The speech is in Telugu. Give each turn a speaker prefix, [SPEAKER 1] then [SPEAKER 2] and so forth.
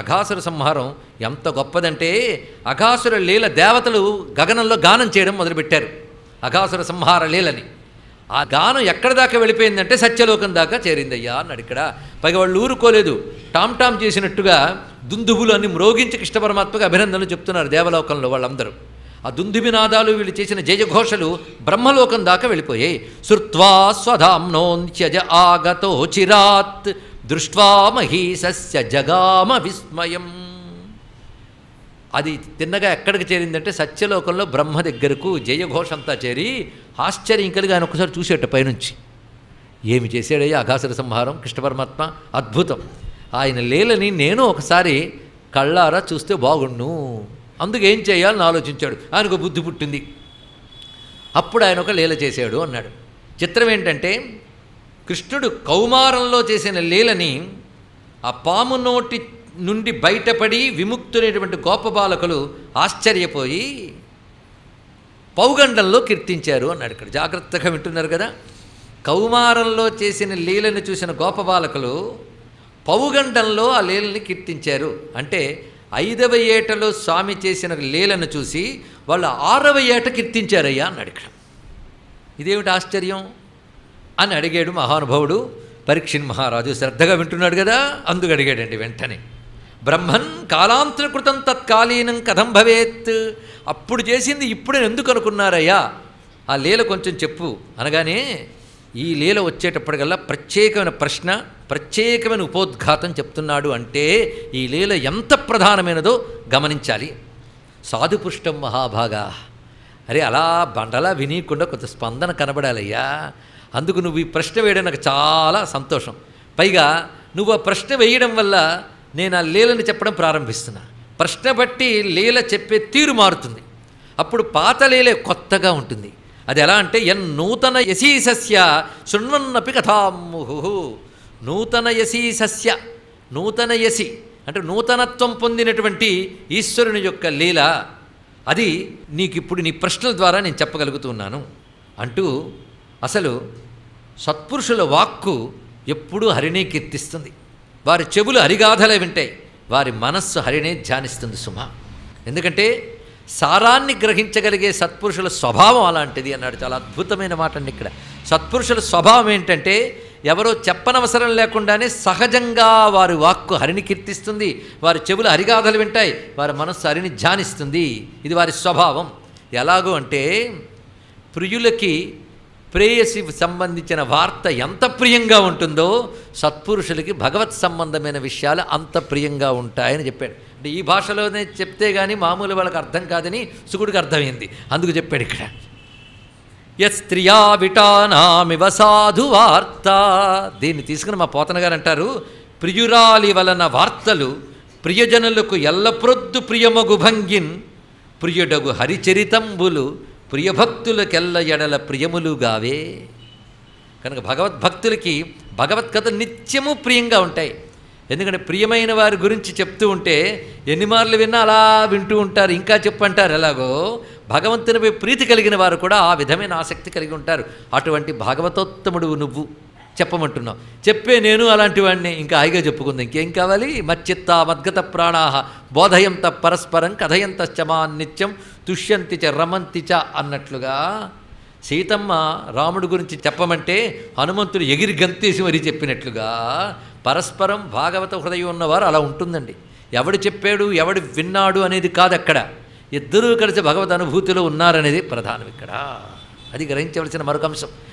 [SPEAKER 1] అఘాసుర సంహారం ఎంత గొప్పదంటే అఘాసుర లీల దేవతలు గగనంలో గానం చేయడం మొదలుపెట్టారు అఘాసుర సంహార లీలని ఆ గానం ఎక్కడ దాకా వెళ్ళిపోయిందంటే సత్యలోకం దాకా చేరిందయ్యా అన్నాడు ఇక్కడ పైగా వాళ్ళు ఊరుకోలేదు టామ్ టామ్ చేసినట్టుగా దుందుబులు అని మ్రోగించి కృష్ణ పరమాత్మకు అభినందనలు చెప్తున్నారు దేవలోకంలో వాళ్ళందరూ ఆ దుందుబి నాదాలు వీళ్ళు చేసిన జయఘోషలు బ్రహ్మలోకం దాకా వెళ్ళిపోయాయి శృత్వా స్వధాంనోన్త్యజ ఆగతో చిరాత్ దృష్వా మహీసస్య జగామ విస్మయం అది తిన్నగా ఎక్కడికి చేరిందంటే సత్యలోకంలో బ్రహ్మ దగ్గరకు జయఘోషంతా చేరి ఆశ్చర్యం కలిగి ఆయన ఒకసారి చూసేట పైనుంచి ఏమి చేశాడయ్యా అఘాసుర సంహారం కృష్ణ పరమాత్మ అద్భుతం ఆయన లీలని నేను ఒకసారి కళ్ళారా చూస్తే బాగుండు అందుకు ఏం చేయాలని ఆలోచించాడు ఆయనకు బుద్ధి పుట్టింది అప్పుడు ఆయన ఒక లీల చేశాడు అన్నాడు చిత్రం ఏంటంటే కృష్ణుడు కౌమారంలో చేసిన లీలని ఆ పాము నోటి నుండి బయటపడి విముక్తులైనటువంటి గోప బాలకులు ఆశ్చర్యపోయి పౌగండంలో కీర్తించారు అన్నాడు ఇక్కడ జాగ్రత్తగా వింటున్నారు కదా కౌమారంలో చేసిన లీలను చూసిన గోప బాలకులు పౌగండంలో ఆ లీలని కీర్తించారు అంటే ఐదవ ఏటలో స్వామి చేసిన లీలను చూసి వాళ్ళు ఆరవ ఏట కీర్తించారయ్యా అన్నాడు ఇక్కడ ఇదేమిటి ఆశ్చర్యం అని అడిగాడు మహానుభావుడు పరీక్షిన్ మహారాజు శ్రద్ధగా వింటున్నాడు కదా అందుకు అడిగాడండి వెంటనే బ్రహ్మన్ కాలాంతరకృతం తత్కాలీనం కథం భవేత్ అప్పుడు చేసింది ఇప్పుడు ఎందుకు అనుకున్నారయ్యా ఆ లీల కొంచెం చెప్పు అనగానే ఈ లీల వచ్చేటప్పటికల్లా ప్రత్యేకమైన ప్రశ్న ప్రత్యేకమైన ఉపోద్ఘాతం చెప్తున్నాడు అంటే ఈ లీల ఎంత ప్రధానమైనదో గమనించాలి సాధుపుష్టం మహాభాగా అరే అలా బండలా వినియకుండా కొంత స్పందన కనబడాలయ్యా అందుకు నువ్వు ఈ ప్రశ్న వేయడం నాకు చాలా సంతోషం పైగా నువ్వు ఆ ప్రశ్న వేయడం వల్ల నేను ఆ లీలని చెప్పడం ప్రారంభిస్తున్నా ప్రశ్న బట్టి లీల చెప్పే తీరు మారుతుంది అప్పుడు పాత లీలే కొత్తగా ఉంటుంది అది ఎలా అంటే ఎన్ నూతన యశీసస్య శృణ్వన్నపి కథాముహు నూతన యశీసస్య నూతన యసి అంటే నూతనత్వం పొందినటువంటి ఈశ్వరుని యొక్క లీల అది నీకు ఇప్పుడు నీ ప్రశ్నల ద్వారా నేను చెప్పగలుగుతున్నాను అంటూ అసలు సత్పురుషుల వాక్కు ఎప్పుడూ హరినే కీర్తిస్తుంది వారి చెవులు హరిగాథలే వింటాయి వారి మనస్సు హరినే ధ్యానిస్తుంది సుమ ఎందుకంటే సారాన్ని గ్రహించగలిగే సత్పురుషుల స్వభావం అలాంటిది అన్నాడు చాలా అద్భుతమైన మాట అండి ఇక్కడ సత్పురుషుల స్వభావం ఏంటంటే ఎవరో చెప్పనవసరం లేకుండానే సహజంగా వారి వాక్కు హరిని కీర్తిస్తుంది వారి చెవులు హరిగాథలు వింటాయి వారి మనస్సు హరిని ధ్యానిస్తుంది ఇది వారి స్వభావం ఎలాగో అంటే ప్రియులకి ప్రేయసి సంబంధించిన వార్త ఎంత ప్రియంగా ఉంటుందో సత్పురుషులకి భగవత్ సంబంధమైన విషయాలు అంత ప్రియంగా ఉంటాయని చెప్పాడు అంటే ఈ భాషలోనే చెప్తే కానీ మామూలు వాళ్ళకి అర్థం కాదని సుకుడికి అర్థమైంది అందుకు చెప్పాడు ఇక్కడ యస్త్రియా విటానామివ సాధు వార్త దీన్ని తీసుకుని మా పోతన గారు అంటారు ప్రియురాలి వలన వార్తలు ప్రియజనులకు ఎల్లప్రొద్దు ప్రియమగు భంగిన్ ప్రియుడగు హరిచరితంబులు ప్రియభక్తులకెల్ల ఎడల ప్రియములుగావే కనుక భగవద్భక్తులకి భగవత్ కథ నిత్యము ప్రియంగా ఉంటాయి ఎందుకంటే ప్రియమైన వారి గురించి చెప్తూ ఉంటే ఎన్ని మార్లు విన్నా అలా వింటూ ఉంటారు ఇంకా చెప్పంటారు ఎలాగో భగవంతునిపై ప్రీతి కలిగిన వారు కూడా ఆ విధమైన ఆసక్తి కలిగి ఉంటారు అటువంటి భాగవతోత్తముడు నువ్వు చెప్పమంటున్నావు చెప్పే నేను అలాంటి వాడిని ఇంకా హాయిగా చెప్పుకుంది ఇంకేం కావాలి మచ్చిత్త మద్గత ప్రాణాహ బోధయంత పరస్పరం కథయంత చమాన్నిత్యం తుష్యంతి చ రమంతి చ అన్నట్లుగా సీతమ్మ రాముడి గురించి చెప్పమంటే హనుమంతుడు ఎగిరి గంతేసి మరీ చెప్పినట్లుగా పరస్పరం భాగవత హృదయం ఉన్నవారు అలా ఉంటుందండి ఎవడు చెప్పాడు ఎవడు విన్నాడు అనేది కాదు అక్కడ ఇద్దరూ కలిసి భగవద్ అనుభూతిలో ఉన్నారనేది ప్రధానం ఇక్కడ అది గ్రహించవలసిన మరొక అంశం